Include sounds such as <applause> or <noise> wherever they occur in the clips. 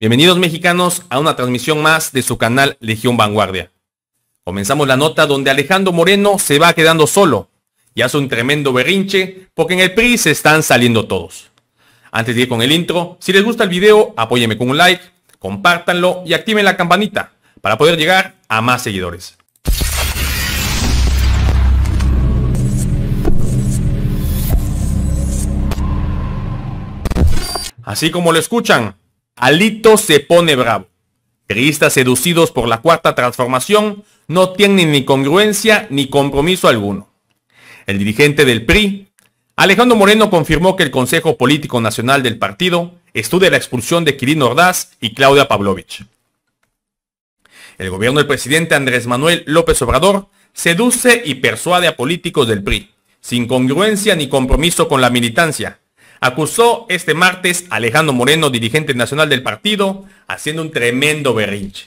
Bienvenidos mexicanos a una transmisión más de su canal Legión Vanguardia. Comenzamos la nota donde Alejandro Moreno se va quedando solo y hace un tremendo berrinche porque en el PRI se están saliendo todos. Antes de ir con el intro, si les gusta el video, apóyeme con un like, compártanlo y activen la campanita para poder llegar a más seguidores. Así como lo escuchan, Alito se pone bravo. Periodistas seducidos por la cuarta transformación no tienen ni congruencia ni compromiso alguno. El dirigente del PRI, Alejandro Moreno, confirmó que el Consejo Político Nacional del partido estudia la expulsión de Quirino Ordaz y Claudia Pavlovich. El gobierno del presidente Andrés Manuel López Obrador seduce y persuade a políticos del PRI, sin congruencia ni compromiso con la militancia, Acusó este martes a Alejandro Moreno, dirigente nacional del partido, haciendo un tremendo berrinche.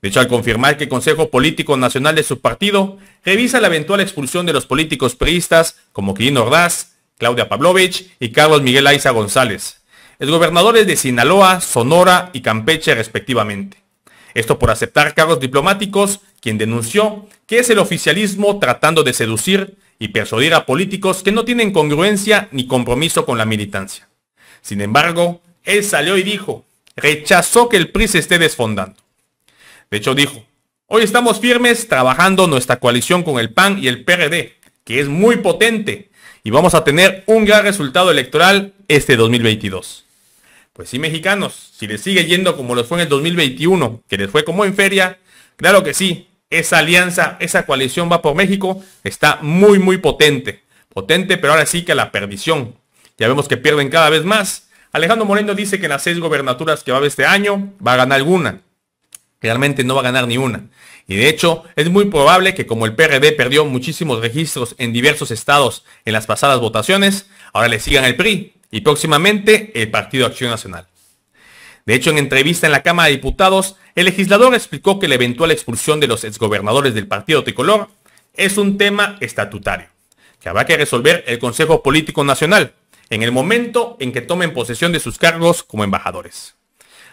De hecho, al confirmar que el Consejo Político Nacional de su partido revisa la eventual expulsión de los políticos priistas como Quirino Ordaz, Claudia Pavlovich y Carlos Miguel Aiza González, gobernadores de Sinaloa, Sonora y Campeche respectivamente. Esto por aceptar cargos diplomáticos, quien denunció que es el oficialismo tratando de seducir y persuadir a políticos que no tienen congruencia ni compromiso con la militancia. Sin embargo, él salió y dijo, rechazó que el PRI se esté desfondando. De hecho dijo, hoy estamos firmes trabajando nuestra coalición con el PAN y el PRD, que es muy potente, y vamos a tener un gran resultado electoral este 2022. Pues sí, mexicanos, si les sigue yendo como les fue en el 2021, que les fue como en feria, claro que sí, esa alianza, esa coalición va por México, está muy, muy potente. Potente, pero ahora sí que la perdición. Ya vemos que pierden cada vez más. Alejandro Moreno dice que en las seis gobernaturas que va a haber este año, va a ganar alguna. Realmente no va a ganar ni una. Y de hecho, es muy probable que como el PRD perdió muchísimos registros en diversos estados en las pasadas votaciones, ahora le sigan el PRI y próximamente el Partido Acción Nacional. De hecho, en entrevista en la Cámara de Diputados, el legislador explicó que la eventual expulsión de los exgobernadores del partido tricolor es un tema estatutario, que habrá que resolver el Consejo Político Nacional en el momento en que tomen posesión de sus cargos como embajadores.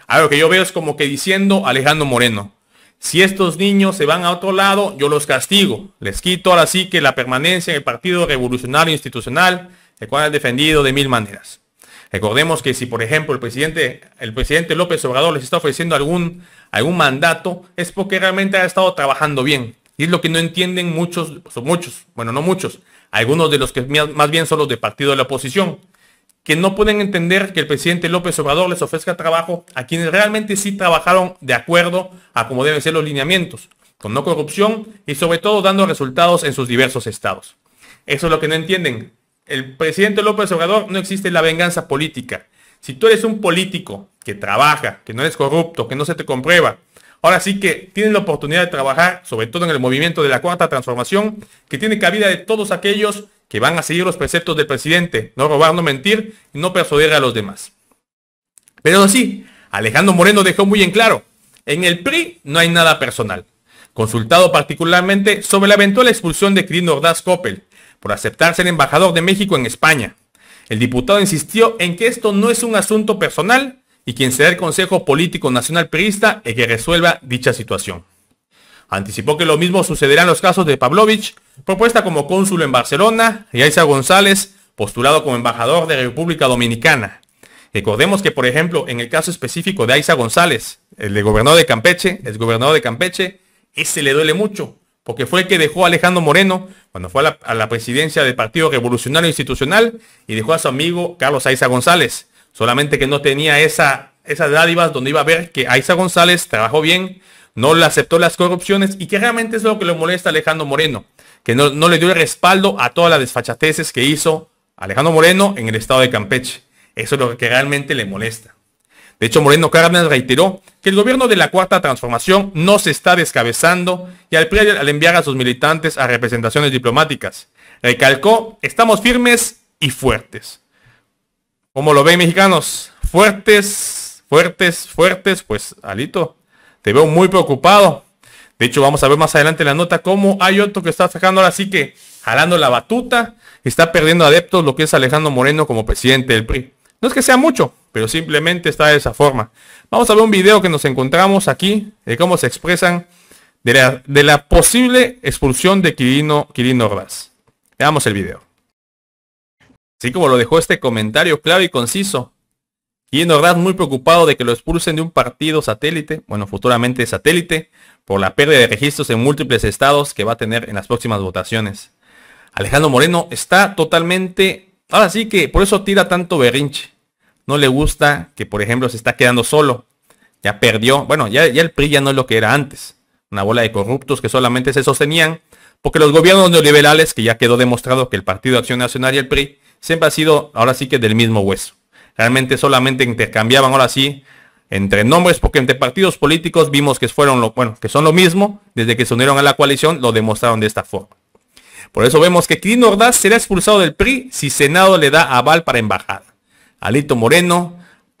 Algo que yo veo es como que diciendo Alejandro Moreno, si estos niños se van a otro lado, yo los castigo. Les quito ahora sí que la permanencia en el Partido Revolucionario Institucional, el cual ha defendido de mil maneras. Recordemos que si, por ejemplo, el presidente, el presidente López Obrador les está ofreciendo algún, algún mandato, es porque realmente ha estado trabajando bien. Y es lo que no entienden muchos, son pues, muchos, bueno, no muchos, algunos de los que más bien son los de partido de la oposición, que no pueden entender que el presidente López Obrador les ofrezca trabajo a quienes realmente sí trabajaron de acuerdo a como deben ser los lineamientos, con no corrupción y sobre todo dando resultados en sus diversos estados. Eso es lo que no entienden el presidente López Obrador no existe la venganza política. Si tú eres un político que trabaja, que no eres corrupto, que no se te comprueba, ahora sí que tienes la oportunidad de trabajar, sobre todo en el movimiento de la cuarta transformación, que tiene cabida de todos aquellos que van a seguir los preceptos del presidente, no robar, no mentir y no persuadir a los demás. Pero sí, Alejandro Moreno dejó muy en claro, en el PRI no hay nada personal. Consultado particularmente sobre la eventual expulsión de Crino Ordaz Coppel, por aceptar ser embajador de México en España. El diputado insistió en que esto no es un asunto personal y quien sea el Consejo Político Nacional Perista es que resuelva dicha situación. Anticipó que lo mismo sucederá en los casos de Pavlovich, propuesta como cónsul en Barcelona, y Aiza González, postulado como embajador de República Dominicana. Recordemos que, por ejemplo, en el caso específico de Aiza González, el de gobernador de Campeche, el gobernador de Campeche, ese le duele mucho, porque fue que dejó a Alejandro Moreno cuando fue a la, presidencia del Partido Revolucionario Institucional y dejó a su amigo Carlos Aiza González. Solamente que no tenía esa, esas dádivas donde iba a ver que Aiza González trabajó bien, no le aceptó las corrupciones y que realmente es lo que le molesta a Alejandro Moreno, que no, no le dio el respaldo a todas las desfachateces que hizo Alejandro Moreno en el estado de Campeche. Eso es lo que realmente le molesta. De hecho, Moreno Cárdenas reiteró que el gobierno de la Cuarta Transformación no se está descabezando y al, al enviar a sus militantes a representaciones diplomáticas. Recalcó, estamos firmes y fuertes. ¿Cómo lo ven mexicanos? Fuertes, fuertes, fuertes. Pues, Alito, te veo muy preocupado. De hecho, vamos a ver más adelante en la nota cómo hay otro que está sacando ahora sí que jalando la batuta. Está perdiendo adeptos lo que es Alejandro Moreno como presidente del PRI. No es que sea mucho, pero simplemente está de esa forma. Vamos a ver un video que nos encontramos aquí de cómo se expresan de la, posible expulsión de Quirino, Quirino Veamos el video. Así como lo dejó este comentario claro y conciso. Quirino Ordaz muy preocupado de que lo expulsen de un partido satélite, bueno, futuramente satélite, por la pérdida de registros en múltiples estados que va a tener en las próximas votaciones. Alejandro Moreno está totalmente... Ahora sí que por eso tira tanto berrinche no le gusta que, por ejemplo, se está quedando solo. Ya perdió. Bueno, ya, ya el PRI ya no es lo que era antes. Una bola de corruptos que solamente se sostenían porque los gobiernos neoliberales, que ya quedó demostrado que el Partido de Acción Nacional y el PRI siempre ha sido ahora sí que del mismo hueso. Realmente solamente intercambiaban ahora sí entre nombres, porque entre partidos políticos vimos que fueron lo, bueno, que son lo mismo, desde que se unieron a la coalición lo demostraron de esta forma. Por eso vemos que Klin Ordaz será expulsado del PRI si Senado le da aval para embajada. Alito Moreno,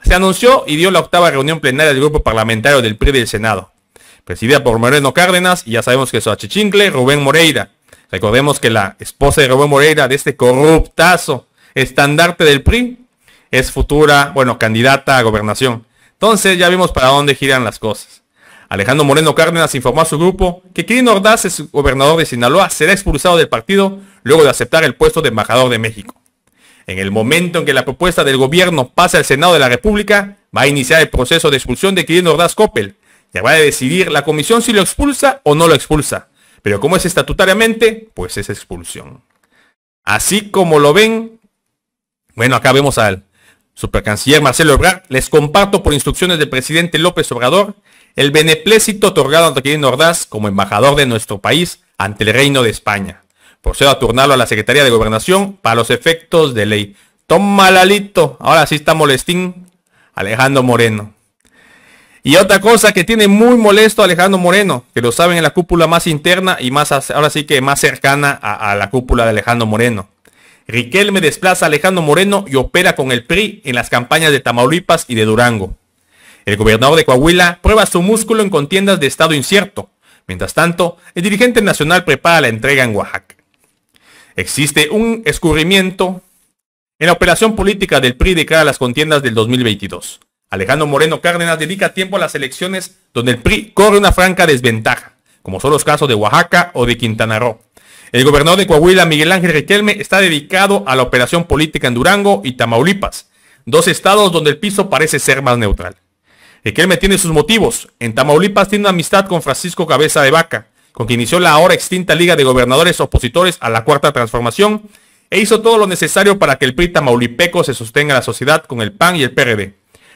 se anunció y dio la octava reunión plenaria del grupo parlamentario del PRI del Senado, presidida por Moreno Cárdenas y ya sabemos que es su achichincle Rubén Moreira. Recordemos que la esposa de Rubén Moreira, de este corruptazo estandarte del PRI, es futura, bueno, candidata a gobernación. Entonces ya vimos para dónde giran las cosas. Alejandro Moreno Cárdenas informó a su grupo que Kirin Ordaz, es gobernador de Sinaloa, será expulsado del partido luego de aceptar el puesto de embajador de México. En el momento en que la propuesta del gobierno pase al Senado de la República, va a iniciar el proceso de expulsión de Quirino Ordaz Coppel. Ya va a decidir la comisión si lo expulsa o no lo expulsa. Pero como es estatutariamente, pues es expulsión. Así como lo ven, bueno, acá vemos al supercanciller Marcelo Ebrard. Les comparto por instrucciones del presidente López Obrador el beneplécito otorgado a Quirino Ordaz como embajador de nuestro país ante el Reino de España. Procedo a turnarlo a la Secretaría de Gobernación para los efectos de ley. Toma Lalito. Ahora sí está molestín. Alejandro Moreno. Y otra cosa que tiene muy molesto a Alejandro Moreno, que lo saben en la cúpula más interna y más ahora sí que más cercana a, a la cúpula de Alejandro Moreno. Riquelme desplaza a Alejandro Moreno y opera con el PRI en las campañas de Tamaulipas y de Durango. El gobernador de Coahuila prueba su músculo en contiendas de estado incierto. Mientras tanto, el dirigente nacional prepara la entrega en Oaxaca. Existe un escurrimiento en la operación política del PRI de cara a las contiendas del 2022. Alejandro Moreno Cárdenas dedica tiempo a las elecciones donde el PRI corre una franca desventaja, como son los casos de Oaxaca o de Quintana Roo. El gobernador de Coahuila, Miguel Ángel Riquelme, está dedicado a la operación política en Durango y Tamaulipas, dos estados donde el piso parece ser más neutral. Riquelme tiene sus motivos. En Tamaulipas tiene una amistad con Francisco Cabeza de Vaca, con quien inició la ahora extinta Liga de Gobernadores Opositores a la Cuarta Transformación, e hizo todo lo necesario para que el PRI tamaulipeco se sostenga la sociedad con el PAN y el PRD,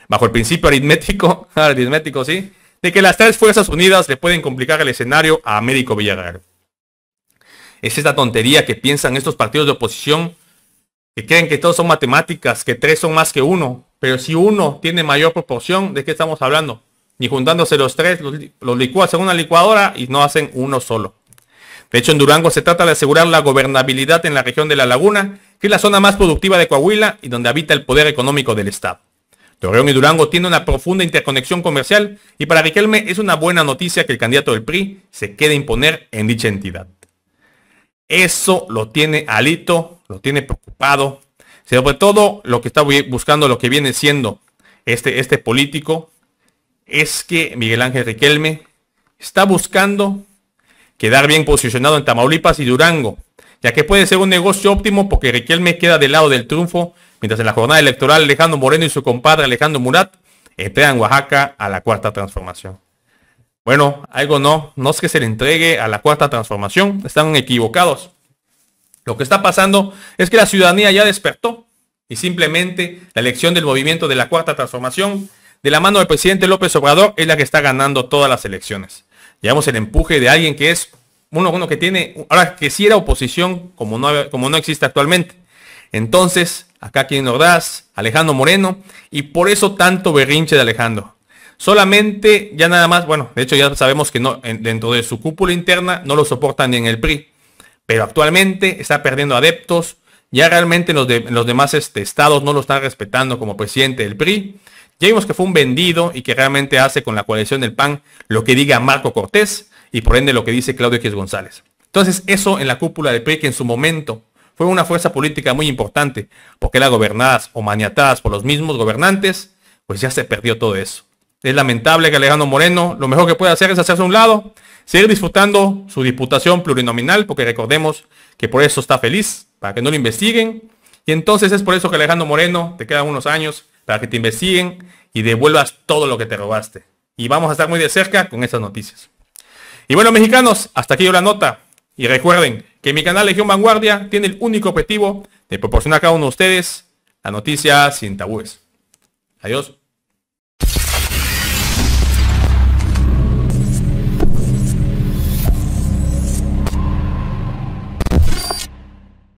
bajo el principio aritmético, <laughs> aritmético sí, de que las tres fuerzas unidas le pueden complicar el escenario a Américo Villarreal. Es esta tontería que piensan estos partidos de oposición que creen que todos son matemáticas, que tres son más que uno, pero si uno tiene mayor proporción, ¿de qué estamos hablando? ni juntándose los tres, los, los licuas en una licuadora y no hacen uno solo. De hecho, en Durango se trata de asegurar la gobernabilidad en la región de La Laguna, que es la zona más productiva de Coahuila y donde habita el poder económico del Estado. Torreón y Durango tienen una profunda interconexión comercial y para Riquelme es una buena noticia que el candidato del PRI se quede imponer en dicha entidad. Eso lo tiene alito, lo tiene preocupado, sobre todo lo que está buscando, lo que viene siendo este, este político, es que Miguel Ángel Riquelme está buscando quedar bien posicionado en Tamaulipas y Durango, ya que puede ser un negocio óptimo porque Riquelme queda del lado del triunfo, mientras en la jornada electoral Alejandro Moreno y su compadre Alejandro Murat entregan Oaxaca a la cuarta transformación. Bueno, algo no, no es que se le entregue a la cuarta transformación, están equivocados. Lo que está pasando es que la ciudadanía ya despertó y simplemente la elección del movimiento de la cuarta transformación de la mano del presidente López Obrador, es la que está ganando todas las elecciones. Llevamos el empuje de alguien que es uno, uno que tiene, ahora que sí era oposición, como no, como no existe actualmente. Entonces, acá quien Ordaz, Alejandro Moreno, y por eso tanto berrinche de Alejandro. Solamente, ya nada más, bueno, de hecho ya sabemos que no, dentro de su cúpula interna no lo soportan ni en el PRI, pero actualmente está perdiendo adeptos, ya realmente los, de, los demás este, estados no lo están respetando como presidente del PRI, ya vimos que fue un vendido y que realmente hace con la coalición del PAN lo que diga Marco Cortés y por ende lo que dice Claudio X González. Entonces eso en la cúpula de PRI en su momento fue una fuerza política muy importante porque era gobernadas o maniatadas por los mismos gobernantes, pues ya se perdió todo eso. Es lamentable que Alejandro Moreno lo mejor que puede hacer es hacerse a un lado, seguir disfrutando su diputación plurinominal, porque recordemos que por eso está feliz, para que no lo investiguen. Y entonces es por eso que Alejandro Moreno, te quedan unos años, para que te investiguen y devuelvas todo lo que te robaste. Y vamos a estar muy de cerca con estas noticias. Y bueno, mexicanos, hasta aquí yo la nota. Y recuerden que mi canal Legión Vanguardia tiene el único objetivo de proporcionar a cada uno de ustedes la noticia sin tabúes. Adiós.